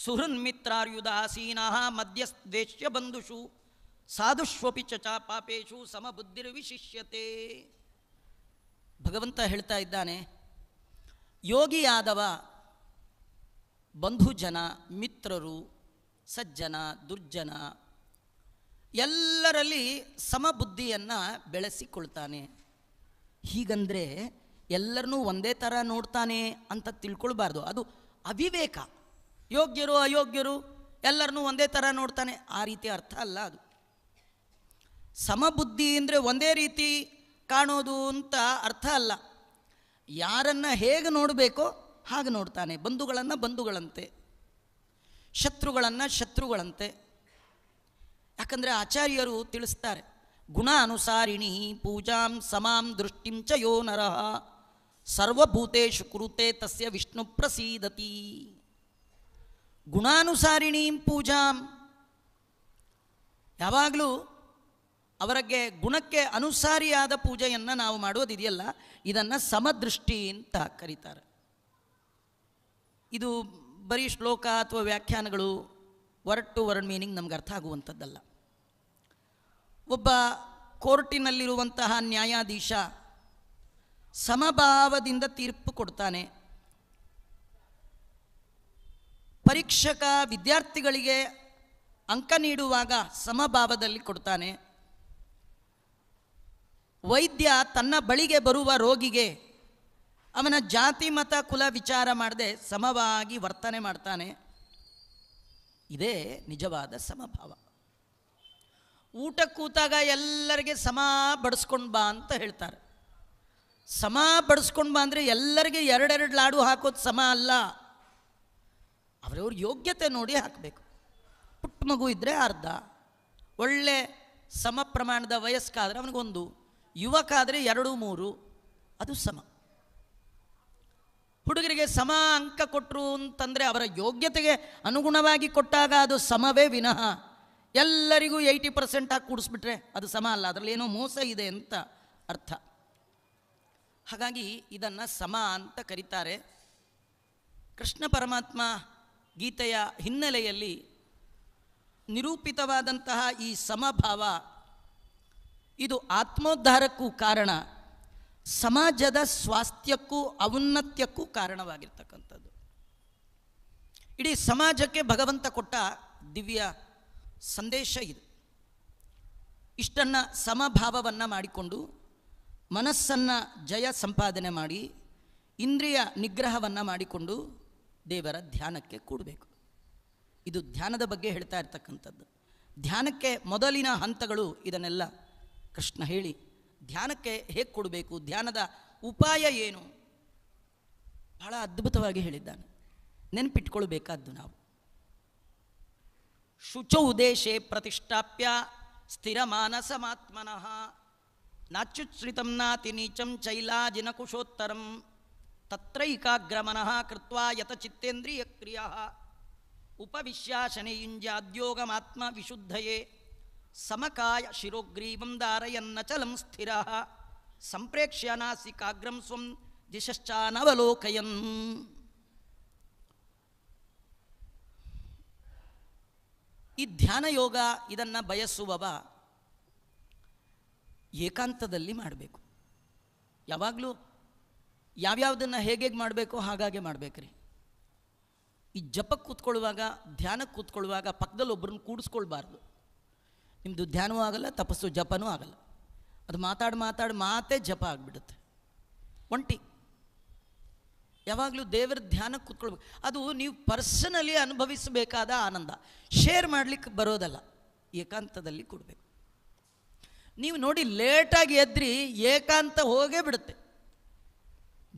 ಸುಹೃನ್ಮಿತ್ರಾರ್ಯುದಾಸೀನಃ ಮಧ್ಯಸ್ದೇಶ್ಯ ಬಂಧುಷು ಸಾಧುಷ್ವಪಿ ಚ ಪಾಪೇಶು ಸಮಬುದ್ಧಿರ್ವಿಶಿಷ್ಯತೆ ಭಗವಂತ ಹೇಳ್ತಾ ಇದ್ದಾನೆ ಯೋಗಿಯಾದವ ಬಂಧುಜನ ಮಿತ್ರರು ಸಜ್ಜನ ದುರ್ಜನ ಎಲ್ಲರಲ್ಲಿ ಸಮಬುದ್ಧಿಯನ್ನು ಬೆಳೆಸಿಕೊಳ್ತಾನೆ ಹೀಗಂದರೆ ಎಲ್ಲರನ್ನೂ ಒಂದೇ ಥರ ನೋಡ್ತಾನೆ ಅಂತ ತಿಳ್ಕೊಳ್ಬಾರ್ದು ಅದು ಅವಿವೇಕ ಯೋಗ್ಯರು ಅಯೋಗ್ಯರು ಎಲ್ಲರನ್ನೂ ಒಂದೇ ಥರ ನೋಡ್ತಾನೆ ಆ ರೀತಿ ಅರ್ಥ ಅಲ್ಲ ಅದು ಸಮಬುದ್ಧಿ ಅಂದರೆ ಒಂದೇ ರೀತಿ ಕಾಣೋದು ಅಂತ ಅರ್ಥ ಅಲ್ಲ ಯಾರನ್ನು ಹೇಗೆ ನೋಡಬೇಕೋ ಹಾಗೆ ನೋಡ್ತಾನೆ ಬಂಧುಗಳನ್ನು ಬಂಧುಗಳಂತೆ ಶತ್ರುಗಳನ್ನು ಶತ್ರುಗಳಂತೆ ಯಾಕಂದರೆ ಆಚಾರ್ಯರು ತಿಳಿಸ್ತಾರೆ ಗುಣ ಅನುಸಾರಿಣಿ ಪೂಜಾಂ ಸಮಾಂ ದೃಷ್ಟಿಂಚ ಚ ಯೋ ನರಃ ಸರ್ವಭೂತೇಶು ಕುರುತೆ ತಸ್ಯ ವಿಷ್ಣು ಪ್ರಸೀದತಿ ಗುಣಾನುಸಾರಿಣೀಂ ಪೂಜಾ ಯಾವಾಗಲೂ ಅವರಿಗೆ ಗುಣಕ್ಕೆ ಅನುಸಾರಿಯಾದ ಪೂಜೆಯನ್ನು ನಾವು ಮಾಡೋದಿದೆಯಲ್ಲ ಇದನ್ನು ಸಮದೃಷ್ಟಿ ಅಂತ ಕರೀತಾರೆ ಇದು ಬರೀ ಶ್ಲೋಕ ಅಥವಾ ವ್ಯಾಖ್ಯಾನಗಳು ವರ್ಡ್ ಟು ವರ್ಡ್ ಮೀನಿಂಗ್ ನಮ್ಗೆ ಅರ್ಥ ಆಗುವಂಥದ್ದಲ್ಲ ಒಬ್ಬ ಕೋರ್ಟಿನಲ್ಲಿರುವಂತಹ ನ್ಯಾಯಾಧೀಶ ಸಮಭಾವದಿಂದ ತೀರ್ಪು ಕೊಡ್ತಾನೆ ಪರೀಕ್ಷಕ ವಿದ್ಯಾರ್ಥಿಗಳಿಗೆ ಅಂಕ ನೀಡುವಾಗ ಸಮಭಾವದಲ್ಲಿ ಕೊಡ್ತಾನೆ ವೈದ್ಯ ತನ್ನ ಬಳಿಗೆ ಬರುವ ರೋಗಿಗೆ ಅವನ ಜಾತಿ ಮತ ಕುಲ ವಿಚಾರ ಮಾಡದೆ ಸಮವಾಗಿ ವರ್ತನೆ ಮಾಡ್ತಾನೆ ಇದೇ ನಿಜವಾದ ಸಮಭಾವ ಊಟ ಕೂತಾಗ ಎಲ್ಲರಿಗೆ ಸಮ ಬಡಿಸ್ಕೊಂಡು ಬಾ ಅಂತ ಹೇಳ್ತಾರೆ ಸಮ ಬಡಿಸ್ಕೊಂಡು ಬಾ ಅಂದರೆ ಎಲ್ಲರಿಗೆ ಎರಡೆರಡು ಲಾಡು ಹಾಕೋದು ಸಮ ಅಲ್ಲ ಅವರವ್ರ ಯೋಗ್ಯತೆ ನೋಡಿ ಹಾಕಬೇಕು ಪುಟ್ಟ ಮಗು ಇದ್ದರೆ ಅರ್ಧ ಒಳ್ಳೆ ಸಮ ಪ್ರಮಾಣದ ವಯಸ್ಕ ಆದರೆ ಅವನಿಗೊಂದು ಯುವಕ ಆದರೆ ಎರಡು ಮೂರು ಅದು ಸಮ ಹುಡುಗರಿಗೆ ಸಮ ಅಂಕ ಕೊಟ್ಟರು ಅಂತಂದರೆ ಅವರ ಯೋಗ್ಯತೆಗೆ ಅನುಗುಣವಾಗಿ ಕೊಟ್ಟಾಗ ಅದು ಸಮವೇ ವಿನಃ ಎಲ್ಲರಿಗೂ ಏಯ್ಟಿ ಪರ್ಸೆಂಟ್ ಆಗಿ ಕೂಡಿಸ್ಬಿಟ್ರೆ ಅದು ಸಮ ಅಲ್ಲ ಅದರಲ್ಲಿ ಏನೋ ಮೋಸ ಇದೆ ಅಂತ ಅರ್ಥ ಹಾಗಾಗಿ ಇದನ್ನು ಸಮ ಅಂತ ಕರೀತಾರೆ ಕೃಷ್ಣ ಪರಮಾತ್ಮ ಗೀತೆಯ ಹಿನ್ನೆಲೆಯಲ್ಲಿ ನಿರೂಪಿತವಾದಂತಹ ಈ ಸಮಭಾವ ಇದು ಆತ್ಮೋದ್ಧಾರಕ್ಕೂ ಕಾರಣ ಸಮಾಜದ ಸ್ವಾಸ್ಥ್ಯಕ್ಕೂ ಔನ್ನತ್ಯಕ್ಕೂ ಕಾರಣವಾಗಿರ್ತಕ್ಕಂಥದ್ದು ಇಡೀ ಸಮಾಜಕ್ಕೆ ಭಗವಂತ ಕೊಟ್ಟ ದಿವ್ಯ ಸಂದೇಶ ಇದು ಇಷ್ಟನ್ನು ಸಮಭಾವವನ್ನು ಮಾಡಿಕೊಂಡು ಮನಸ್ಸನ್ನು ಜಯ ಸಂಪಾದನೆ ಮಾಡಿ ಇಂದ್ರಿಯ ನಿಗ್ರಹವನ್ನು ಮಾಡಿಕೊಂಡು ದೇವರ ಧ್ಯಾನಕ್ಕೆ ಕೂಡಬೇಕು ಇದು ಧ್ಯಾನದ ಬಗ್ಗೆ ಹೇಳ್ತಾ ಇರ್ತಕ್ಕಂಥದ್ದು ಧ್ಯಾನಕ್ಕೆ ಮೊದಲಿನ ಹಂತಗಳು ಇದನ್ನೆಲ್ಲ ಕೃಷ್ಣ ಹೇಳಿ ಧ್ಯಾನಕ್ಕೆ ಹೇಗೆ ಕೊಡಬೇಕು ಧ್ಯಾನದ ಉಪಾಯ ಏನು ಬಹಳ ಅದ್ಭುತವಾಗಿ ಹೇಳಿದ್ದಾನೆ ನೆನ್ಪಿಟ್ಕೊಳ್ಬೇಕಾದ್ದು ನಾವು ಶುಚ ದೇಶೆ ಪ್ರತಿಷ್ಠಾಪ್ಯ ಸ್ಥಿರ ಮಾತ್ಮನಃ ನಾಚ್ಯುಚ್ರಿತಂ ನಾತಿ ನೀಚಂ ಚೈಲಾಜಿನಕುಶೋತ್ತರಂ ತತ್ರ ಏಕಾಗ್ರಮನಃ ಕೃತ್ವ ಯತ ಚಿತ್ತೇಂದ್ರಿಯ ಕ್ರಿಯಾ ಉಪವಿಶ್ಯ ಶನಿಯುಂಜಾದ್ಯೋಗಮಾತ್ಮ ವಿಶುದ್ಧಯೇ ಸಮಕಾಯ ಶಿರೋಗ್ರೀವಂ ಚಲಂ ಸ್ಥಿರ ಸಂಪ್ರೇಕ್ಷ್ಯ ಕಾಗ್ರಂ ಸ್ವಂ ದಿಶಶ್ಚಾನವಲೋಕಯನ್ ಈ ಧ್ಯಾನ ಯೋಗ ಇದನ್ನು ಬಯಸುವವ ಏಕಾಂತದಲ್ಲಿ ಮಾಡಬೇಕು ಯಾವಾಗಲೂ ಯಾವ್ಯಾವುದನ್ನು ಹೇಗೆ ಮಾಡಬೇಕು ಹಾಗಾಗೆ ಮಾಡಬೇಕ್ರಿ ಈ ಜಪಕ್ಕೆ ಕೂತ್ಕೊಳ್ಳುವಾಗ ಧ್ಯಾನಕ್ಕೆ ಕೂತ್ಕೊಳ್ಳುವಾಗ ಪಕ್ಕದಲ್ಲಿ ಒಬ್ಬರನ್ನ ಕೂಡಿಸ್ಕೊಳ್ಬಾರ್ದು ನಿಮ್ಮದು ಧ್ಯಾನವೂ ಆಗಲ್ಲ ತಪಸ್ಸು ಜಪನೂ ಆಗಲ್ಲ ಅದು ಮಾತಾಡಿ ಮಾತಾಡಿ ಮಾತೇ ಜಪ ಆಗಿಬಿಡುತ್ತೆ ಒಂಟಿ ಯಾವಾಗಲೂ ದೇವರ ಧ್ಯಾನಕ್ಕೆ ಕೂತ್ಕೊಳ್ಬೇಕು ಅದು ನೀವು ಪರ್ಸನಲಿ ಅನುಭವಿಸಬೇಕಾದ ಆನಂದ ಶೇರ್ ಮಾಡಲಿಕ್ಕೆ ಬರೋದಲ್ಲ ಏಕಾಂತದಲ್ಲಿ ಕೊಡಬೇಕು ನೀವು ನೋಡಿ ಲೇಟಾಗಿ ಎದ್ರಿ ಏಕಾಂತ ಹೋಗೇ ಬಿಡುತ್ತೆ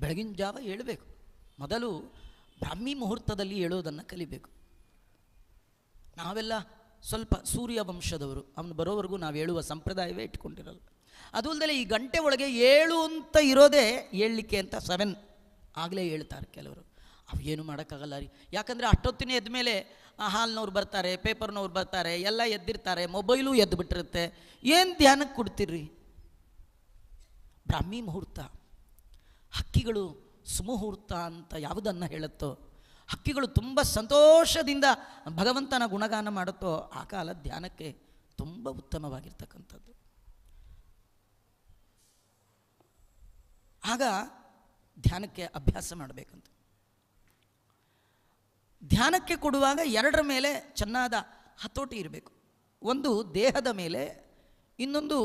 ಬೆಳಗಿನ ಜಾವ ಹೇಳಬೇಕು ಮೊದಲು ಬ್ರಾಹ್ಮಿ ಮುಹೂರ್ತದಲ್ಲಿ ಹೇಳೋದನ್ನು ಕಲಿಬೇಕು ನಾವೆಲ್ಲ ಸ್ವಲ್ಪ ಸೂರ್ಯ ವಂಶದವರು ಅವನು ಬರೋವರೆಗೂ ನಾವು ಹೇಳುವ ಸಂಪ್ರದಾಯವೇ ಇಟ್ಕೊಂಡಿರಲ್ಲ ಅದು ಅಲ್ಲದೆ ಈ ಗಂಟೆ ಒಳಗೆ ಏಳು ಅಂತ ಇರೋದೇ ಹೇಳಲಿಕ್ಕೆ ಅಂತ ಸೆವೆನ್ ಆಗಲೇ ಹೇಳ್ತಾರೆ ಕೆಲವರು ಅವು ಏನು ಮಾಡೋಕ್ಕಾಗಲ್ಲ ರೀ ಯಾಕಂದರೆ ಅಷ್ಟೊತ್ತಿನೇ ಎದ್ದ ಮೇಲೆ ಹಾಲ್ನವ್ರು ಬರ್ತಾರೆ ಪೇಪರ್ನವ್ರು ಬರ್ತಾರೆ ಎಲ್ಲ ಎದ್ದಿರ್ತಾರೆ ಮೊಬೈಲು ಎದ್ದುಬಿಟ್ಟಿರುತ್ತೆ ಏನು ಧ್ಯಾನಕ್ಕೆ ಕೊಡ್ತೀರಿ ಬ್ರಾಹ್ಮಿ ಮುಹೂರ್ತ ಹಕ್ಕಿಗಳು ಸುಮುಹೂರ್ತ ಅಂತ ಯಾವುದನ್ನು ಹೇಳುತ್ತೋ ಹಕ್ಕಿಗಳು ತುಂಬ ಸಂತೋಷದಿಂದ ಭಗವಂತನ ಗುಣಗಾನ ಮಾಡುತ್ತೋ ಆ ಕಾಲ ಧ್ಯಾನಕ್ಕೆ ತುಂಬ ಉತ್ತಮವಾಗಿರ್ತಕ್ಕಂಥದ್ದು ಆಗ ಧ್ಯಾನಕ್ಕೆ ಅಭ್ಯಾಸ ಮಾಡಬೇಕಂತ ಧ್ಯಾನಕ್ಕೆ ಕೊಡುವಾಗ ಎರಡರ ಮೇಲೆ ಚೆನ್ನಾದ ಹತೋಟಿ ಇರಬೇಕು ಒಂದು ದೇಹದ ಮೇಲೆ ಇನ್ನೊಂದು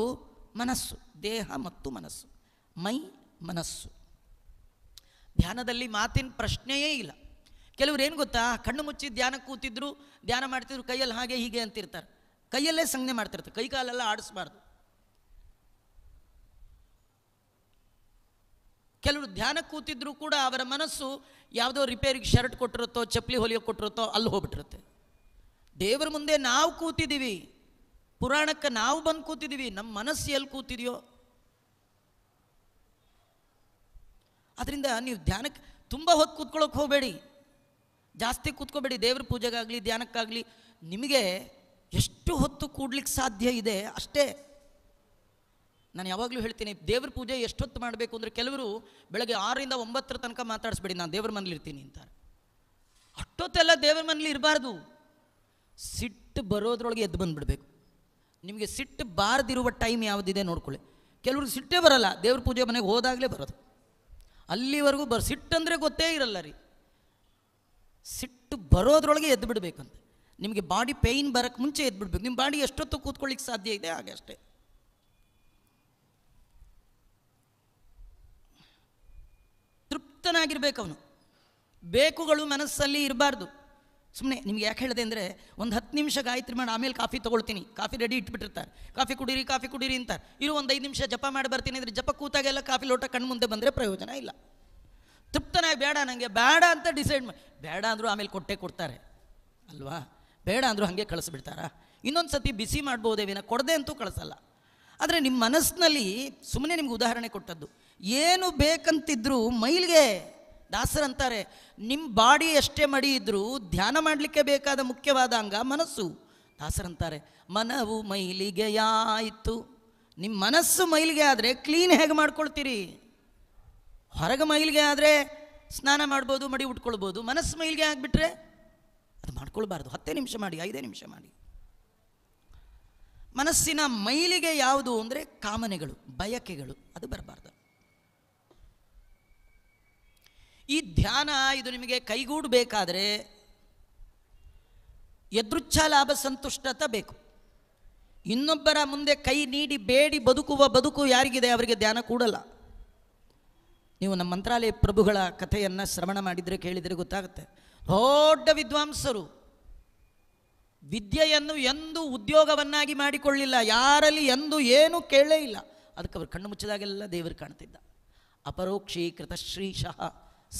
ಮನಸ್ಸು ದೇಹ ಮತ್ತು ಮನಸ್ಸು ಮೈ ಮನಸ್ಸು ಧ್ಯಾನದಲ್ಲಿ ಮಾತಿನ ಪ್ರಶ್ನೆಯೇ ಇಲ್ಲ ಕೆಲವರು ಏನು ಗೊತ್ತಾ ಕಣ್ಣು ಮುಚ್ಚಿ ಧ್ಯಾನ ಕೂತಿದ್ರು ಧ್ಯಾನ ಮಾಡ್ತಿದ್ರು ಕೈಯಲ್ಲಿ ಹಾಗೆ ಹೀಗೆ ಅಂತಿರ್ತಾರೆ ಕೈಯಲ್ಲೇ ಸಂಜ್ಞೆ ಮಾಡ್ತಿರ್ತಾರೆ ಕೈ ಕಾಲೆಲ್ಲ ಆಡಿಸ್ಬಾರ್ದು ಕೆಲವರು ಧ್ಯಾನ ಕೂತಿದ್ರು ಕೂಡ ಅವರ ಮನಸ್ಸು ಯಾವುದೋ ರಿಪೇರಿಗೆ ಶರ್ಟ್ ಕೊಟ್ಟಿರುತ್ತೋ ಚಪ್ಪಲಿ ಹೊಲಿಯೋ ಕೊಟ್ಟಿರುತ್ತೋ ಅಲ್ಲಿ ಹೋಗ್ಬಿಟ್ಟಿರುತ್ತೆ ದೇವರ ಮುಂದೆ ನಾವು ಕೂತಿದ್ದೀವಿ ಪುರಾಣಕ್ಕೆ ನಾವು ಬಂದು ಕೂತಿದ್ದೀವಿ ನಮ್ಮ ಮನಸ್ಸು ಎಲ್ಲಿ ಕೂತಿದೆಯೋ ಅದರಿಂದ ನೀವು ಧ್ಯಾನಕ್ಕೆ ತುಂಬ ಹೊತ್ತು ಕೂತ್ಕೊಳ್ಳೋಕೆ ಹೋಗಬೇಡಿ ಜಾಸ್ತಿ ಕೂತ್ಕೋಬೇಡಿ ದೇವ್ರ ಪೂಜೆಗಾಗಲಿ ಧ್ಯಾನಕ್ಕಾಗಲಿ ನಿಮಗೆ ಎಷ್ಟು ಹೊತ್ತು ಕೂಡ್ಲಿಕ್ಕೆ ಸಾಧ್ಯ ಇದೆ ಅಷ್ಟೇ ನಾನು ಯಾವಾಗಲೂ ಹೇಳ್ತೀನಿ ದೇವ್ರ ಪೂಜೆ ಎಷ್ಟೊತ್ತು ಮಾಡಬೇಕು ಅಂದರೆ ಕೆಲವರು ಬೆಳಗ್ಗೆ ಆರರಿಂದ ಒಂಬತ್ತರ ತನಕ ಮಾತಾಡಿಸ್ಬೇಡಿ ನಾನು ದೇವ್ರ ಮನೇಲಿ ಇರ್ತೀನಿ ಅಂತಾರೆ ಅಷ್ಟೊತ್ತೆಲ್ಲ ದೇವ್ರ ಮನೇಲಿ ಇರಬಾರ್ದು ಸಿಟ್ಟು ಬರೋದ್ರೊಳಗೆ ಎದ್ದು ಬಂದುಬಿಡಬೇಕು ನಿಮಗೆ ಸಿಟ್ಟು ಬಾರದಿರುವ ಟೈಮ್ ಯಾವುದಿದೆ ನೋಡ್ಕೊಳ್ಳಿ ಕೆಲವ್ರಿಗೆ ಸಿಟ್ಟೇ ಬರಲ್ಲ ದೇವ್ರ ಪೂಜೆ ಮನೆಗೆ ಹೋದಾಗಲೇ ಬರೋದು ಅಲ್ಲಿವರೆಗೂ ಬರ್ ಸಿಟ್ಟಂದರೆ ಗೊತ್ತೇ ಇರಲ್ಲ ರೀ ಸಿಟ್ಟು ಬರೋದ್ರೊಳಗೆ ಎದ್ದು ಅಂತ ನಿಮಗೆ ಬಾಡಿ ಪೈನ್ ಬರೋಕ್ಕೆ ಮುಂಚೆ ಎದ್ದು ಬಿಡಬೇಕು ನಿಮ್ಮ ಬಾಡಿ ಎಷ್ಟೊತ್ತು ಕೂತ್ಕೊಳ್ಳಿಕ್ಕೆ ಸಾಧ್ಯ ಇದೆ ಹಾಗೆ ಅಷ್ಟೇ ತೃಪ್ತನಾಗಿರ್ಬೇಕು ಅವನು ಬೇಕುಗಳು ಮನಸ್ಸಲ್ಲಿ ಇರಬಾರ್ದು ಸುಮ್ಮನೆ ನಿಮ್ಗೆ ಯಾಕೆ ಹೇಳಿದೆ ಅಂದರೆ ಒಂದು ಹತ್ತು ನಿಮಿಷ ಗಾಯತ್ರಿ ಮಾಡಿ ಆಮೇಲೆ ಕಾಫಿ ತೊಗೊಳ್ತೀನಿ ಕಾಫಿ ರೆಡಿ ಇಟ್ಬಿಟ್ಟಿರ್ತಾರೆ ಕಾಫಿ ಕುಡೀರಿ ಕಾಫಿ ಕುಡೀರಿ ಅಂತಾರೆ ಇರೋ ಒಂದು ಐದು ನಿಮಿಷ ಜಪ ಮಾಡಿ ಬರ್ತೀನಿ ಅಂದರೆ ಜಪ ಕೂತಾಗೆಲ್ಲ ಕಾಫಿ ಲೋಟ ಕಣ್ಣು ಮುಂದೆ ಬಂದರೆ ಪ್ರಯೋಜನ ಇಲ್ಲ ತೃಪ್ತನಾಗಿ ಬೇಡ ನನಗೆ ಬೇಡ ಅಂತ ಡಿಸೈಡ್ ಮಾಡಿ ಬೇಡ ಅಂದರೂ ಆಮೇಲೆ ಕೊಟ್ಟೆ ಕೊಡ್ತಾರೆ ಅಲ್ವಾ ಬೇಡ ಅಂದರೂ ಹಾಗೆ ಕಳಿಸ್ಬಿಡ್ತಾರಾ ಇನ್ನೊಂದು ಸತಿ ಬಿಸಿ ವಿನ ಕೊಡದೆ ಅಂತೂ ಕಳಿಸಲ್ಲ ಆದರೆ ನಿಮ್ಮ ಮನಸ್ಸಿನಲ್ಲಿ ಸುಮ್ಮನೆ ನಿಮ್ಗೆ ಉದಾಹರಣೆ ಕೊಟ್ಟದ್ದು ಏನು ಬೇಕಂತಿದ್ರೂ ಮೈಲಿಗೆ ದಾಸರಂತಾರೆ ನಿಮ್ಮ ಬಾಡಿ ಎಷ್ಟೇ ಮಡಿ ಇದ್ದರೂ ಧ್ಯಾನ ಮಾಡಲಿಕ್ಕೆ ಬೇಕಾದ ಮುಖ್ಯವಾದ ಅಂಗ ಮನಸ್ಸು ದಾಸರಂತಾರೆ ಮನವು ಮೈಲಿಗೆಯಾಯಿತು ನಿಮ್ಮ ಮನಸ್ಸು ಮೈಲಿಗೆ ಆದರೆ ಕ್ಲೀನ್ ಹೇಗೆ ಮಾಡ್ಕೊಳ್ತೀರಿ ಹೊರಗೆ ಮೈಲಿಗೆ ಆದರೆ ಸ್ನಾನ ಮಾಡ್ಬೋದು ಮಡಿ ಉಟ್ಕೊಳ್ಬೋದು ಮನಸ್ಸು ಮೈಲಿಗೆ ಆಗಿಬಿಟ್ರೆ ಅದು ಮಾಡ್ಕೊಳ್ಬಾರ್ದು ಹತ್ತೇ ನಿಮಿಷ ಮಾಡಿ ಐದೇ ನಿಮಿಷ ಮಾಡಿ ಮನಸ್ಸಿನ ಮೈಲಿಗೆ ಯಾವುದು ಅಂದರೆ ಕಾಮನೆಗಳು ಬಯಕೆಗಳು ಅದು ಬರಬಾರ್ದು ಈ ಧ್ಯಾನ ಇದು ನಿಮಗೆ ಕೈಗೂಡಬೇಕಾದ್ರೆ ಎದೃಚ್ಛ ಲಾಭ ಸಂತುಷ್ಟತ ಬೇಕು ಇನ್ನೊಬ್ಬರ ಮುಂದೆ ಕೈ ನೀಡಿ ಬೇಡಿ ಬದುಕುವ ಬದುಕು ಯಾರಿಗಿದೆ ಅವರಿಗೆ ಧ್ಯಾನ ಕೂಡಲ್ಲ ನೀವು ನಮ್ಮ ಮಂತ್ರಾಲಯ ಪ್ರಭುಗಳ ಕಥೆಯನ್ನು ಶ್ರವಣ ಮಾಡಿದರೆ ಕೇಳಿದರೆ ಗೊತ್ತಾಗುತ್ತೆ ದೊಡ್ಡ ವಿದ್ವಾಂಸರು ವಿದ್ಯೆಯನ್ನು ಎಂದೂ ಉದ್ಯೋಗವನ್ನಾಗಿ ಮಾಡಿಕೊಳ್ಳಿಲ್ಲ ಯಾರಲ್ಲಿ ಎಂದೂ ಏನೂ ಕೇಳೇ ಇಲ್ಲ ಅದಕ್ಕೆ ಅವರು ಕಣ್ಣು ಮುಚ್ಚಿದಾಗೆಲ್ಲ ದೇವರು ಕಾಣ್ತಿದ್ದ ಅಪರೋಕ್ಷೀಕೃತ ಶ್ರೀಶಃ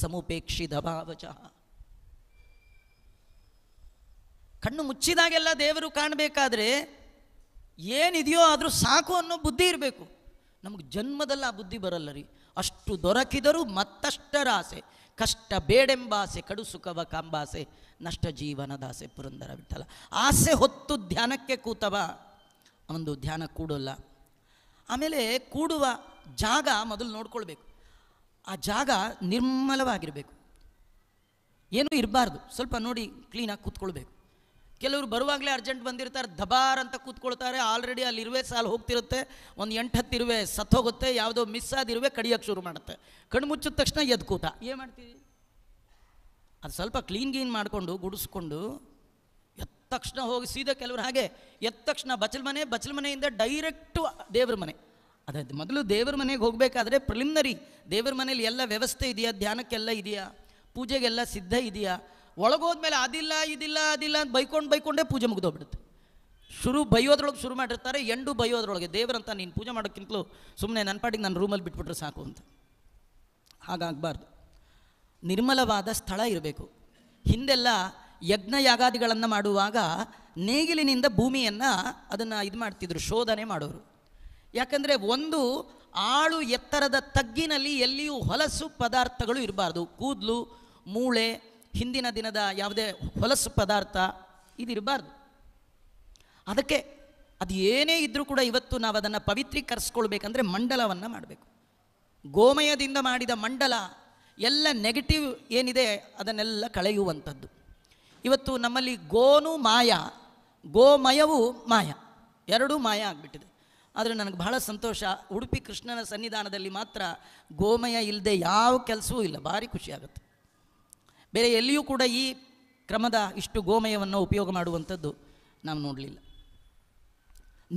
ಸಮುಪೇಕ್ಷಿತ ಭಾವಚ ಕಣ್ಣು ಮುಚ್ಚಿದಾಗೆಲ್ಲ ದೇವರು ಕಾಣಬೇಕಾದ್ರೆ ಏನಿದೆಯೋ ಆದರೂ ಸಾಕು ಅನ್ನೋ ಬುದ್ಧಿ ಇರಬೇಕು ನಮಗೆ ಜನ್ಮದಲ್ಲಿ ಆ ಬುದ್ಧಿ ಬರಲ್ಲ ರೀ ಅಷ್ಟು ದೊರಕಿದರೂ ಮತ್ತಷ್ಟರಾಸೆ ಕಷ್ಟ ಬೇಡೆಂಬಾಸೆ ಕಡು ಸುಖವ ಕಾಂಬಾಸೆ ನಷ್ಟ ಜೀವನದಾಸೆ ಪುರಂದರ ಬಿಟ್ಟಲ್ಲ ಆಸೆ ಹೊತ್ತು ಧ್ಯಾನಕ್ಕೆ ಕೂತವ ಒಂದು ಧ್ಯಾನ ಕೂಡಲ್ಲ ಆಮೇಲೆ ಕೂಡುವ ಜಾಗ ಮೊದಲು ನೋಡ್ಕೊಳ್ಬೇಕು ಆ ಜಾಗ ನಿರ್ಮಲವಾಗಿರಬೇಕು ಏನೂ ಇರಬಾರ್ದು ಸ್ವಲ್ಪ ನೋಡಿ ಕ್ಲೀನಾಗಿ ಕೂತ್ಕೊಳ್ಬೇಕು ಕೆಲವರು ಬರುವಾಗಲೇ ಅರ್ಜೆಂಟ್ ಬಂದಿರ್ತಾರೆ ದಬಾರ್ ಅಂತ ಕೂತ್ಕೊಳ್ತಾರೆ ಆಲ್ರೆಡಿ ಅಲ್ಲಿ ಇರುವೆ ಸಾಲು ಹೋಗ್ತಿರುತ್ತೆ ಒಂದು ಎಂಟು ಹತ್ತು ಇರುವೆ ಸತ್ತೋಗುತ್ತೆ ಯಾವುದೋ ಮಿಸ್ ಆದಿರುವೆ ಕಡಿಯೋಕ್ಕೆ ಶುರು ಮಾಡುತ್ತೆ ಕಣ್ಣು ಮುಚ್ಚಿದ ತಕ್ಷಣ ಎದ್ದು ಕೂತ ಏನು ಮಾಡ್ತೀವಿ ಅದು ಸ್ವಲ್ಪ ಕ್ಲೀನ್ ಗೀನ್ ಮಾಡಿಕೊಂಡು ಗುಡಿಸ್ಕೊಂಡು ಎದ್ದ ತಕ್ಷಣ ಹೋಗಿ ಸೀದಾ ಕೆಲವರು ಹಾಗೆ ಎದ್ದ ತಕ್ಷಣ ಬಚಲ್ ಮನೆ ಬಚಲ್ ಮನೆಯಿಂದ ಡೈರೆಕ್ಟು ದೇವ್ರ ಮನೆ ಅದೇ ಮೊದಲು ದೇವ್ರ ಮನೆಗೆ ಹೋಗಬೇಕಾದ್ರೆ ಪ್ರಿಲಿಮಿನರಿ ದೇವರ ಮನೇಲಿ ಎಲ್ಲ ವ್ಯವಸ್ಥೆ ಇದೆಯಾ ಧ್ಯಾನಕ್ಕೆಲ್ಲ ಇದೆಯಾ ಪೂಜೆಗೆಲ್ಲ ಸಿದ್ಧ ಇದೆಯಾ ಒಳಗೋದ್ಮೇಲೆ ಅದಿಲ್ಲ ಇದಿಲ್ಲ ಅದಿಲ್ಲ ಅಂತ ಬೈಕೊಂಡು ಬೈಕೊಂಡೇ ಪೂಜೆ ಮುಗಿದೋಗ್ಬಿಡುತ್ತೆ ಶುರು ಬೈಯೋದ್ರೊಳಗೆ ಶುರು ಮಾಡಿರ್ತಾರೆ ಎಂಡು ಬೈಯೋದ್ರೊಳಗೆ ದೇವರಂತ ನೀನು ಪೂಜೆ ಮಾಡೋಕ್ಕಿಂತಲೂ ಸುಮ್ಮನೆ ನನ್ನ ಪಾಟಿಗೆ ನಾನು ರೂಮಲ್ಲಿ ಬಿಟ್ಬಿಟ್ರೆ ಸಾಕು ಅಂತ ಹಾಗಾಗಬಾರ್ದು ನಿರ್ಮಲವಾದ ಸ್ಥಳ ಇರಬೇಕು ಹಿಂದೆಲ್ಲ ಯಜ್ಞ ಯಾಗಾದಿಗಳನ್ನು ಮಾಡುವಾಗ ನೇಗಿಲಿನಿಂದ ಭೂಮಿಯನ್ನು ಅದನ್ನು ಇದು ಮಾಡ್ತಿದ್ರು ಶೋಧನೆ ಮಾಡೋರು ಯಾಕಂದರೆ ಒಂದು ಆಳು ಎತ್ತರದ ತಗ್ಗಿನಲ್ಲಿ ಎಲ್ಲಿಯೂ ಹೊಲಸು ಪದಾರ್ಥಗಳು ಇರಬಾರ್ದು ಕೂದಲು ಮೂಳೆ ಹಿಂದಿನ ದಿನದ ಯಾವುದೇ ಹೊಲಸು ಪದಾರ್ಥ ಇದಿರಬಾರ್ದು ಅದಕ್ಕೆ ಅದು ಏನೇ ಇದ್ದರೂ ಕೂಡ ಇವತ್ತು ನಾವು ಅದನ್ನು ಪವಿತ್ರೀಕರಿಸ್ಕೊಳ್ಬೇಕಂದ್ರೆ ಮಂಡಲವನ್ನು ಮಾಡಬೇಕು ಗೋಮಯದಿಂದ ಮಾಡಿದ ಮಂಡಲ ಎಲ್ಲ ನೆಗೆಟಿವ್ ಏನಿದೆ ಅದನ್ನೆಲ್ಲ ಕಳೆಯುವಂಥದ್ದು ಇವತ್ತು ನಮ್ಮಲ್ಲಿ ಗೋನು ಮಾಯ ಗೋಮಯವು ಮಾಯ ಎರಡೂ ಮಾಯ ಆಗಿಬಿಟ್ಟಿದೆ ಆದರೆ ನನಗೆ ಬಹಳ ಸಂತೋಷ ಉಡುಪಿ ಕೃಷ್ಣನ ಸನ್ನಿಧಾನದಲ್ಲಿ ಮಾತ್ರ ಗೋಮಯ ಇಲ್ಲದೆ ಯಾವ ಕೆಲಸವೂ ಇಲ್ಲ ಭಾರಿ ಖುಷಿಯಾಗುತ್ತೆ ಬೇರೆ ಎಲ್ಲಿಯೂ ಕೂಡ ಈ ಕ್ರಮದ ಇಷ್ಟು ಗೋಮಯವನ್ನು ಉಪಯೋಗ ಮಾಡುವಂಥದ್ದು ನಾವು ನೋಡಲಿಲ್ಲ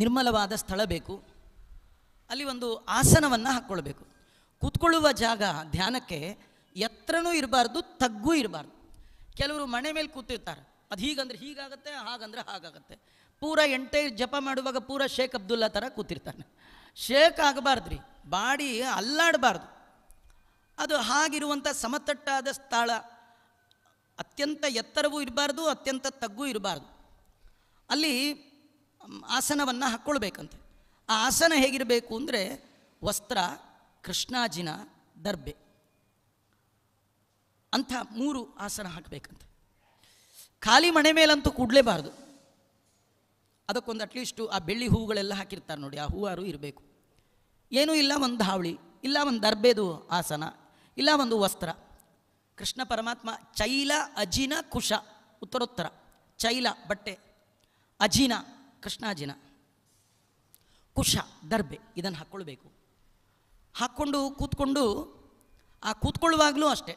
ನಿರ್ಮಲವಾದ ಸ್ಥಳ ಬೇಕು ಅಲ್ಲಿ ಒಂದು ಆಸನವನ್ನು ಹಾಕ್ಕೊಳ್ಬೇಕು ಕೂತ್ಕೊಳ್ಳುವ ಜಾಗ ಧ್ಯಾನಕ್ಕೆ ಎತ್ತರನೂ ಇರಬಾರ್ದು ತಗ್ಗೂ ಇರಬಾರ್ದು ಕೆಲವರು ಮನೆ ಮೇಲೆ ಕೂತಿರ್ತಾರೆ ಅದು ಹೀಗಂದ್ರೆ ಹೀಗಾಗತ್ತೆ ಹಾಗಂದ್ರೆ ಹಾಗಾಗತ್ತೆ ಪೂರ ಎಂಟೈರ್ ಜಪ ಮಾಡುವಾಗ ಪೂರ ಶೇಖ್ ಅಬ್ದುಲ್ಲಾ ಥರ ಕೂತಿರ್ತಾನೆ ಶೇಖ್ ಆಗಬಾರ್ದ್ರಿ ಬಾಡಿ ಅಲ್ಲಾಡಬಾರ್ದು ಅದು ಹಾಗಿರುವಂಥ ಸಮತಟ್ಟಾದ ಸ್ಥಳ ಅತ್ಯಂತ ಎತ್ತರವೂ ಇರಬಾರ್ದು ಅತ್ಯಂತ ತಗ್ಗೂ ಇರಬಾರ್ದು ಅಲ್ಲಿ ಆಸನವನ್ನು ಹಾಕ್ಕೊಳ್ಬೇಕಂತೆ ಆ ಆಸನ ಹೇಗಿರಬೇಕು ಅಂದರೆ ವಸ್ತ್ರ ಕೃಷ್ಣಾಜಿನ ದರ್ಬೆ ಅಂಥ ಮೂರು ಆಸನ ಹಾಕಬೇಕಂತೆ ಖಾಲಿ ಮನೆ ಮೇಲಂತೂ ಕೂಡಲೇಬಾರ್ದು ಅದಕ್ಕೊಂದು ಅಟ್ಲೀಸ್ಟು ಆ ಬೆಳ್ಳಿ ಹೂವುಗಳೆಲ್ಲ ಹಾಕಿರ್ತಾರೆ ನೋಡಿ ಆ ಹೂವಾರು ಇರಬೇಕು ಏನೂ ಇಲ್ಲ ಒಂದು ಹಾವಳಿ ಇಲ್ಲ ಒಂದು ದರ್ಬೆದು ಆಸನ ಇಲ್ಲ ಒಂದು ವಸ್ತ್ರ ಕೃಷ್ಣ ಪರಮಾತ್ಮ ಚೈಲ ಅಜಿನ ಕುಶ ಉತ್ತರೋತ್ತರ ಚೈಲ ಬಟ್ಟೆ ಅಜಿನ ಕೃಷ್ಣಾಜಿನ ಕುಶ ದರ್ಬೆ ಇದನ್ನು ಹಾಕ್ಕೊಳ್ಬೇಕು ಹಾಕ್ಕೊಂಡು ಕೂತ್ಕೊಂಡು ಆ ಕೂತ್ಕೊಳ್ಳುವಾಗಲೂ ಅಷ್ಟೆ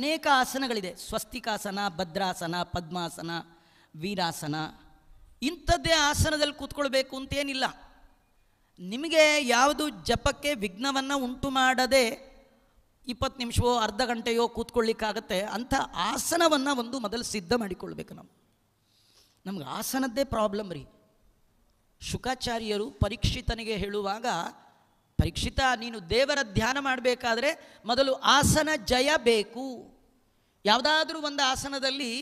ಅನೇಕ ಆಸನಗಳಿದೆ ಸ್ವಸ್ತಿಕಾಸನ ಭದ್ರಾಸನ ಪದ್ಮಾಸನ ವೀರಾಸನ ಇಂಥದ್ದೇ ಆಸನದಲ್ಲಿ ಕೂತ್ಕೊಳ್ಬೇಕು ಅಂತೇನಿಲ್ಲ ನಿಮಗೆ ಯಾವುದು ಜಪಕ್ಕೆ ವಿಘ್ನವನ್ನು ಉಂಟು ಮಾಡದೆ ಇಪ್ಪತ್ತು ನಿಮಿಷವೋ ಅರ್ಧ ಗಂಟೆಯೋ ಕೂತ್ಕೊಳ್ಳಿಕ್ಕಾಗತ್ತೆ ಅಂಥ ಆಸನವನ್ನು ಒಂದು ಮೊದಲು ಸಿದ್ಧ ಮಾಡಿಕೊಳ್ಬೇಕು ನಾವು ನಮ್ಗೆ ಆಸನದ್ದೇ ಪ್ರಾಬ್ಲಮ್ ರೀ ಶುಕಾಚಾರ್ಯರು ಪರೀಕ್ಷಿತನಿಗೆ ಹೇಳುವಾಗ ಪರೀಕ್ಷಿತ ನೀನು ದೇವರ ಧ್ಯಾನ ಮಾಡಬೇಕಾದ್ರೆ ಮೊದಲು ಆಸನ ಜಯ ಬೇಕು ಯಾವುದಾದ್ರೂ ಒಂದು ಆಸನದಲ್ಲಿ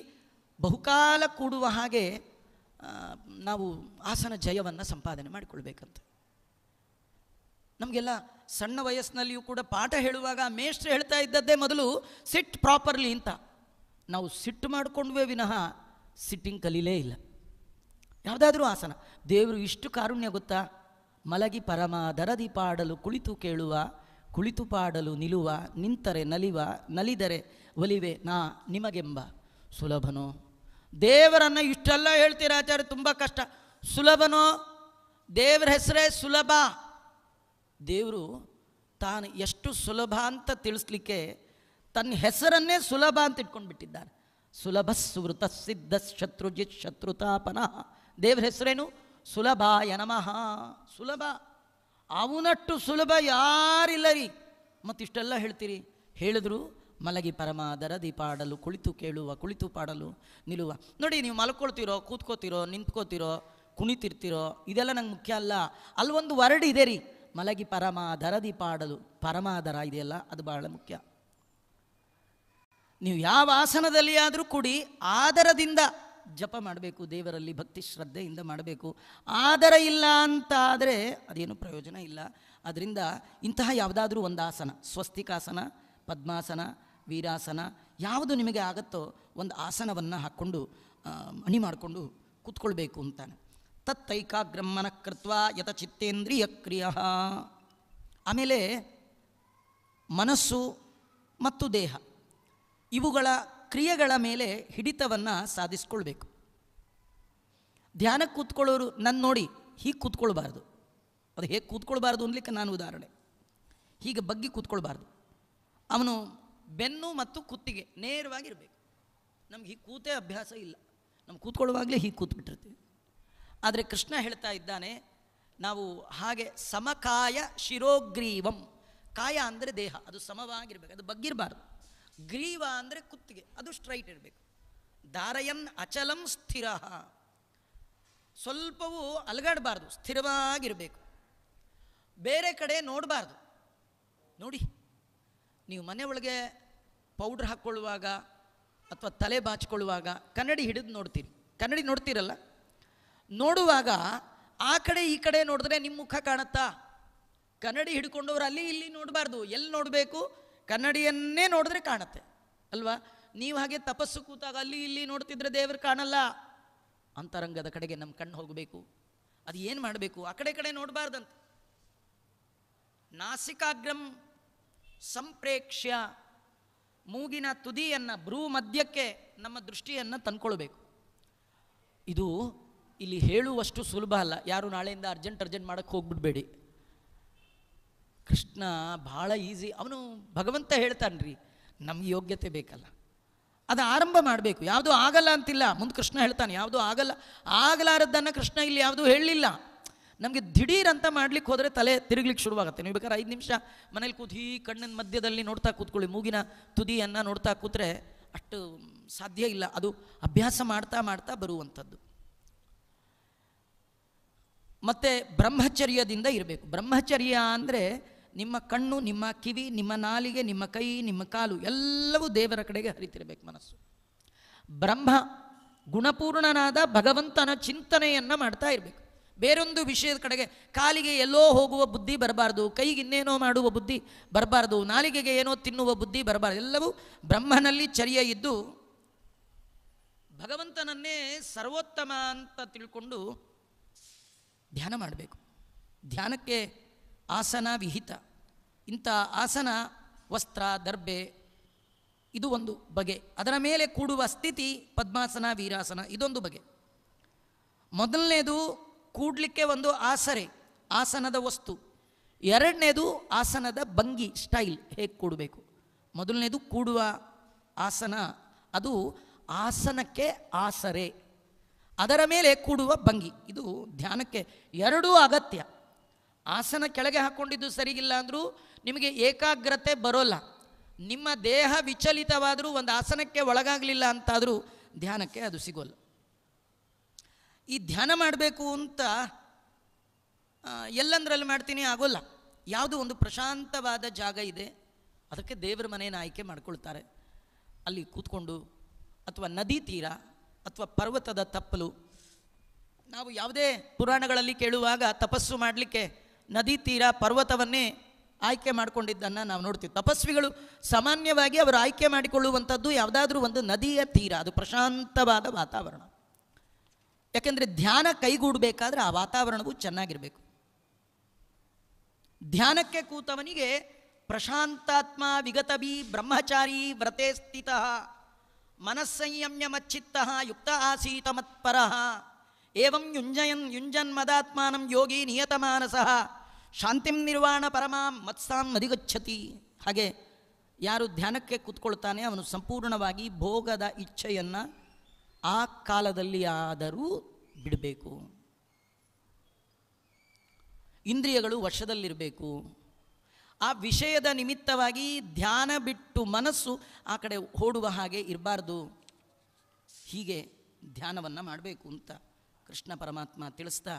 ಬಹುಕಾಲ ಕೂಡುವ ಹಾಗೆ ನಾವು ಆಸನ ಜಯವನ್ನು ಸಂಪಾದನೆ ಮಾಡಿಕೊಳ್ಬೇಕಂತ ನಮಗೆಲ್ಲ ಸಣ್ಣ ವಯಸ್ಸಿನಲ್ಲಿಯೂ ಕೂಡ ಪಾಠ ಹೇಳುವಾಗ ಮೇಷ್ಟ್ರು ಹೇಳ್ತಾ ಇದ್ದದ್ದೇ ಮೊದಲು ಸಿಟ್ ಪ್ರಾಪರ್ಲಿ ಅಂತ ನಾವು ಸಿಟ್ಟು ಮಾಡಿಕೊಂಡ್ವೇ ವಿನಃ ಸಿಟ್ಟಿಂಗ್ ಕಲೀಲೇ ಇಲ್ಲ ಯಾವುದಾದ್ರೂ ಆಸನ ದೇವರು ಇಷ್ಟು ಕಾರುಣ್ಯ ಗೊತ್ತಾ ಮಲಗಿ ಪರಮ ದರದಿ ಪಾಡಲು ಕುಳಿತು ಕೇಳುವ ಕುಳಿತು ಪಾಡಲು ನಿಲುವ ನಿಂತರೆ ನಲಿವ ನಲಿದರೆ ಒಲಿವೆ ನಾ ನಿಮಗೆಂಬ ಸುಲಭನೋ ದೇವರನ್ನು ಇಷ್ಟೆಲ್ಲ ಹೇಳ್ತೀರ ಆಚಾರ್ಯ ತುಂಬ ಕಷ್ಟ ಸುಲಭನೋ ದೇವರ ಹೆಸರೇ ಸುಲಭ ದೇವರು ತಾನು ಎಷ್ಟು ಸುಲಭ ಅಂತ ತಿಳಿಸ್ಲಿಕ್ಕೆ ತನ್ನ ಹೆಸರನ್ನೇ ಸುಲಭ ಅಂತ ಬಿಟ್ಟಿದ್ದಾರೆ ಸುಲಭ ಸುವೃತ ಸಿದ್ಧ ಶತ್ರುಜಿತ್ ಶತ್ರುತಾಪನ ದೇವ್ರ ಹೆಸರೇನು ಸುಲಭ ಯನಮಃ ಸುಲಭ ಅವನಟ್ಟು ಸುಲಭ ಯಾರಿಲ್ಲರಿ ರೀ ಮತ್ತಿಷ್ಟೆಲ್ಲ ಹೇಳ್ತೀರಿ ಹೇಳಿದ್ರು ಮಲಗಿ ಪರಮ ದರದಿ ಪಾಡಲು ಕುಳಿತು ಕೇಳುವ ಕುಳಿತು ಪಾಡಲು ನಿಲ್ಲುವ ನೋಡಿ ನೀವು ಮಲ್ಕೊಳ್ತಿರೋ ಕೂತ್ಕೋತಿರೋ ನಿಂತ್ಕೋತಿರೋ ಕುಣಿತಿರ್ತಿರೋ ಇದೆಲ್ಲ ನಂಗೆ ಮುಖ್ಯ ಅಲ್ಲ ಅಲ್ಲೊಂದು ವರ್ಡ್ ಇದೆ ರೀ ಮಲಗಿ ಪರಮ ದರದಿ ಪಾಡಲು ಪರಮಾದರ ಇದೆಯಲ್ಲ ಅದು ಬಹಳ ಮುಖ್ಯ ನೀವು ಯಾವ ಆಸನದಲ್ಲಿ ಆದರೂ ಕೂಡಿ ಆದರದಿಂದ ಜಪ ಮಾಡಬೇಕು ದೇವರಲ್ಲಿ ಭಕ್ತಿ ಶ್ರದ್ಧೆಯಿಂದ ಮಾಡಬೇಕು ಆದರ ಇಲ್ಲ ಅಂತ ಆದರೆ ಅದೇನು ಪ್ರಯೋಜನ ಇಲ್ಲ ಅದರಿಂದ ಇಂತಹ ಯಾವುದಾದ್ರೂ ಒಂದು ಆಸನ ಸ್ವಸ್ತಿಕಾಸನ ಪದ್ಮಾಸನ ವೀರಾಸನ ಯಾವುದು ನಿಮಗೆ ಆಗುತ್ತೋ ಒಂದು ಆಸನವನ್ನು ಹಾಕ್ಕೊಂಡು ಮಣಿ ಮಾಡಿಕೊಂಡು ಕೂತ್ಕೊಳ್ಬೇಕು ಅಂತಾನೆ ತತ್ತೈಕಾಗ್ರಮನ ಕೃತ್ವ ಯಥ ಚಿತ್ತೇಂದ್ರಿಯ ಕ್ರಿಯ ಆಮೇಲೆ ಮನಸ್ಸು ಮತ್ತು ದೇಹ ಇವುಗಳ ಕ್ರಿಯೆಗಳ ಮೇಲೆ ಹಿಡಿತವನ್ನು ಸಾಧಿಸ್ಕೊಳ್ಬೇಕು ಧ್ಯಾನ ಕೂತ್ಕೊಳ್ಳೋರು ನನ್ನ ನೋಡಿ ಹೀಗೆ ಕೂತ್ಕೊಳ್ಬಾರ್ದು ಅದು ಹೇಗೆ ಕೂತ್ಕೊಳ್ಬಾರ್ದು ಅನ್ಲಿಕ್ಕೆ ನಾನು ಉದಾಹರಣೆ ಹೀಗೆ ಬಗ್ಗಿ ಕೂತ್ಕೊಳ್ಬಾರ್ದು ಅವನು ಬೆನ್ನು ಮತ್ತು ಕುತ್ತಿಗೆ ನೇರವಾಗಿರಬೇಕು ನಮ್ಗೆ ಹೀಗೆ ಕೂತೇ ಅಭ್ಯಾಸ ಇಲ್ಲ ನಮ್ಮ ಕೂತ್ಕೊಳ್ಳುವಾಗಲೇ ಹೀಗೆ ಕೂತ್ಬಿಟ್ಟಿರ್ತೀವಿ ಆದರೆ ಕೃಷ್ಣ ಹೇಳ್ತಾ ಇದ್ದಾನೆ ನಾವು ಹಾಗೆ ಸಮಕಾಯ ಶಿರೋಗ್ರೀವಂ ಕಾಯ ಅಂದರೆ ದೇಹ ಅದು ಸಮವಾಗಿರಬೇಕು ಅದು ಬಗ್ಗಿರಬಾರ್ದು ಗ್ರೀವ ಅಂದರೆ ಕುತ್ತಿಗೆ ಅದು ಸ್ಟ್ರೈಟ್ ಇರಬೇಕು ದಾರಯನ್ ಅಚಲಂ ಸ್ಥಿರ ಸ್ವಲ್ಪವೂ ಅಲಗಾಡಬಾರ್ದು ಸ್ಥಿರವಾಗಿರಬೇಕು ಬೇರೆ ಕಡೆ ನೋಡಬಾರ್ದು ನೋಡಿ ನೀವು ಮನೆ ಒಳಗೆ ಪೌಡ್ರ್ ಹಾಕ್ಕೊಳ್ಳುವಾಗ ಅಥವಾ ತಲೆ ಬಾಚ್ಕೊಳ್ಳುವಾಗ ಕನ್ನಡಿ ಹಿಡಿದು ನೋಡ್ತೀರಿ ಕನ್ನಡಿ ನೋಡ್ತೀರಲ್ಲ ನೋಡುವಾಗ ಆ ಕಡೆ ಈ ಕಡೆ ನೋಡಿದ್ರೆ ನಿಮ್ಮ ಮುಖ ಕಾಣುತ್ತಾ ಕನ್ನಡಿ ಹಿಡ್ಕೊಂಡವ್ರು ಅಲ್ಲಿ ಇಲ್ಲಿ ನೋಡಬಾರ್ದು ಎಲ್ಲಿ ನೋಡಬೇಕು ಕನ್ನಡಿಯನ್ನೇ ನೋಡಿದ್ರೆ ಕಾಣುತ್ತೆ ಅಲ್ವಾ ನೀವು ಹಾಗೆ ತಪಸ್ಸು ಕೂತಾಗ ಅಲ್ಲಿ ಇಲ್ಲಿ ನೋಡ್ತಿದ್ರೆ ದೇವರು ಕಾಣಲ್ಲ ಅಂತರಂಗದ ಕಡೆಗೆ ನಮ್ಮ ಕಣ್ಣು ಹೋಗಬೇಕು ಅದು ಏನು ಮಾಡಬೇಕು ಆ ಕಡೆ ಕಡೆ ನೋಡಬಾರ್ದಂತೆ ನಾಸಿಕಾಗ್ರಂ ಸಂಪ್ರೇಕ್ಷ್ಯ ಮೂಗಿನ ತುದಿಯನ್ನು ಭ್ರೂ ಮಧ್ಯಕ್ಕೆ ನಮ್ಮ ದೃಷ್ಟಿಯನ್ನು ತಂದ್ಕೊಳ್ಬೇಕು ಇದು ಇಲ್ಲಿ ಹೇಳುವಷ್ಟು ಸುಲಭ ಅಲ್ಲ ಯಾರು ನಾಳೆಯಿಂದ ಅರ್ಜೆಂಟ್ ಅರ್ಜೆಂಟ್ ಮಾಡಕ್ಕೆ ಹೋಗ್ಬಿಡ್ಬೇಡಿ ಕೃಷ್ಣ ಭಾಳ ಈಸಿ ಅವನು ಭಗವಂತ ಹೇಳ್ತಾನ್ರಿ ನಮ್ಗೆ ಯೋಗ್ಯತೆ ಬೇಕಲ್ಲ ಅದು ಆರಂಭ ಮಾಡಬೇಕು ಯಾವುದೂ ಆಗಲ್ಲ ಅಂತಿಲ್ಲ ಮುಂದೆ ಕೃಷ್ಣ ಹೇಳ್ತಾನೆ ಯಾವುದೂ ಆಗಲ್ಲ ಆಗಲಾರದ್ದನ್ನು ಕೃಷ್ಣ ಇಲ್ಲಿ ಯಾವುದೂ ಹೇಳಲಿಲ್ಲ ನಮಗೆ ದಿಢೀರ್ ಅಂತ ಮಾಡ್ಲಿಕ್ಕೆ ಹೋದರೆ ತಲೆ ತಿರುಗ್ಲಿಕ್ಕೆ ಶುರುವಾಗುತ್ತೆ ನೀವು ಬೇಕಾದ್ರೆ ಐದು ನಿಮಿಷ ಮನೇಲಿ ಕೂತಿ ಕಣ್ಣಿನ ಮಧ್ಯದಲ್ಲಿ ನೋಡ್ತಾ ಕೂತ್ಕೊಳ್ಳಿ ಮೂಗಿನ ತುದಿಯನ್ನು ನೋಡ್ತಾ ಕೂತ್ರೆ ಅಷ್ಟು ಸಾಧ್ಯ ಇಲ್ಲ ಅದು ಅಭ್ಯಾಸ ಮಾಡ್ತಾ ಮಾಡ್ತಾ ಬರುವಂಥದ್ದು ಮತ್ತು ಬ್ರಹ್ಮಚರ್ಯದಿಂದ ಇರಬೇಕು ಬ್ರಹ್ಮಚರ್ಯ ಅಂದರೆ ನಿಮ್ಮ ಕಣ್ಣು ನಿಮ್ಮ ಕಿವಿ ನಿಮ್ಮ ನಾಲಿಗೆ ನಿಮ್ಮ ಕೈ ನಿಮ್ಮ ಕಾಲು ಎಲ್ಲವೂ ದೇವರ ಕಡೆಗೆ ಹರಿತಿರಬೇಕು ಮನಸ್ಸು ಬ್ರಹ್ಮ ಗುಣಪೂರ್ಣನಾದ ಭಗವಂತನ ಚಿಂತನೆಯನ್ನು ಮಾಡ್ತಾ ಇರಬೇಕು ಬೇರೊಂದು ವಿಷಯದ ಕಡೆಗೆ ಕಾಲಿಗೆ ಎಲ್ಲೋ ಹೋಗುವ ಬುದ್ಧಿ ಬರಬಾರ್ದು ಕೈಗೆ ಇನ್ನೇನೋ ಮಾಡುವ ಬುದ್ಧಿ ಬರಬಾರ್ದು ನಾಲಿಗೆಗೆ ಏನೋ ತಿನ್ನುವ ಬುದ್ಧಿ ಬರಬಾರ್ದು ಎಲ್ಲವೂ ಬ್ರಹ್ಮನಲ್ಲಿ ಚರ್ಯ ಇದ್ದು ಭಗವಂತನನ್ನೇ ಸರ್ವೋತ್ತಮ ಅಂತ ತಿಳ್ಕೊಂಡು ಧ್ಯಾನ ಮಾಡಬೇಕು ಧ್ಯಾನಕ್ಕೆ ಆಸನ ವಿಹಿತ ಇಂಥ ಆಸನ ವಸ್ತ್ರ ದರ್ಬೆ ಇದು ಒಂದು ಬಗೆ ಅದರ ಮೇಲೆ ಕೂಡುವ ಸ್ಥಿತಿ ಪದ್ಮಾಸನ ವೀರಾಸನ ಇದೊಂದು ಬಗೆ ಮೊದಲನೇದು ಕೂಡಲಿಕ್ಕೆ ಒಂದು ಆಸರೆ ಆಸನದ ವಸ್ತು ಎರಡನೇದು ಆಸನದ ಭಂಗಿ ಸ್ಟೈಲ್ ಹೇಗೆ ಕೂಡಬೇಕು ಮೊದಲನೇದು ಕೂಡುವ ಆಸನ ಅದು ಆಸನಕ್ಕೆ ಆಸರೆ ಅದರ ಮೇಲೆ ಕೂಡುವ ಭಂಗಿ ಇದು ಧ್ಯಾನಕ್ಕೆ ಎರಡೂ ಅಗತ್ಯ ಆಸನ ಕೆಳಗೆ ಹಾಕ್ಕೊಂಡಿದ್ದು ಸರಿಗಿಲ್ಲ ಅಂದರೂ ನಿಮಗೆ ಏಕಾಗ್ರತೆ ಬರೋಲ್ಲ ನಿಮ್ಮ ದೇಹ ವಿಚಲಿತವಾದರೂ ಒಂದು ಆಸನಕ್ಕೆ ಒಳಗಾಗಲಿಲ್ಲ ಅಂತಾದರೂ ಧ್ಯಾನಕ್ಕೆ ಅದು ಸಿಗೋಲ್ಲ ಈ ಧ್ಯಾನ ಮಾಡಬೇಕು ಅಂತ ಎಲ್ಲಂದ್ರಲ್ಲಿ ಮಾಡ್ತೀನಿ ಆಗೋಲ್ಲ ಯಾವುದು ಒಂದು ಪ್ರಶಾಂತವಾದ ಜಾಗ ಇದೆ ಅದಕ್ಕೆ ದೇವರ ಮನೆಯನ್ನು ಆಯ್ಕೆ ಮಾಡ್ಕೊಳ್ತಾರೆ ಅಲ್ಲಿ ಕೂತ್ಕೊಂಡು ಅಥವಾ ನದಿ ತೀರ ಅಥವಾ ಪರ್ವತದ ತಪ್ಪಲು ನಾವು ಯಾವುದೇ ಪುರಾಣಗಳಲ್ಲಿ ಕೇಳುವಾಗ ತಪಸ್ಸು ಮಾಡಲಿಕ್ಕೆ ನದಿ ತೀರ ಪರ್ವತವನ್ನೇ ಆಯ್ಕೆ ಮಾಡಿಕೊಂಡಿದ್ದನ್ನು ನಾವು ನೋಡ್ತೀವಿ ತಪಸ್ವಿಗಳು ಸಾಮಾನ್ಯವಾಗಿ ಅವರು ಆಯ್ಕೆ ಮಾಡಿಕೊಳ್ಳುವಂಥದ್ದು ಯಾವುದಾದ್ರೂ ಒಂದು ನದಿಯ ತೀರ ಅದು ಪ್ರಶಾಂತವಾದ ವಾತಾವರಣ ಯಾಕೆಂದರೆ ಧ್ಯಾನ ಕೈಗೂಡಬೇಕಾದ್ರೆ ಆ ವಾತಾವರಣವು ಚೆನ್ನಾಗಿರಬೇಕು ಧ್ಯಾನಕ್ಕೆ ಕೂತವನಿಗೆ ಪ್ರಶಾಂತಾತ್ಮ ವಿಗತಬಿ ಬ್ರಹ್ಮಚಾರಿ ವ್ರತೆ ಸ್ಥಿತ ಮನಸ್ಸಂಯಮ್ಯ ಮಚ್ಚಿತ್ತ ಯುಕ್ತ ಆಸೀತ ಮತ್ಪರ ಏವಂ ಯುಂಜಯನ್ ಮದಾತ್ಮಾನಂ ಯೋಗಿ ಮಾನಸ ಶಾಂತಿಂ ನಿರ್ವಾಣ ಪರಮಾಂ ಮತ್ಸಾಂ ಮದಿಗಚ್ಚತಿ ಹಾಗೆ ಯಾರು ಧ್ಯಾನಕ್ಕೆ ಕೂತ್ಕೊಳ್ತಾನೆ ಅವನು ಸಂಪೂರ್ಣವಾಗಿ ಭೋಗದ ಇಚ್ಛೆಯನ್ನು ಆ ಕಾಲದಲ್ಲಿ ಆದರೂ ಬಿಡಬೇಕು ಇಂದ್ರಿಯಗಳು ವಶದಲ್ಲಿರಬೇಕು ಆ ವಿಷಯದ ನಿಮಿತ್ತವಾಗಿ ಧ್ಯಾನ ಬಿಟ್ಟು ಮನಸ್ಸು ಆ ಕಡೆ ಓಡುವ ಹಾಗೆ ಇರಬಾರ್ದು ಹೀಗೆ ಧ್ಯಾನವನ್ನು ಮಾಡಬೇಕು ಅಂತ ಕೃಷ್ಣ ಪರಮಾತ್ಮ ತಿಳಿಸ್ತಾ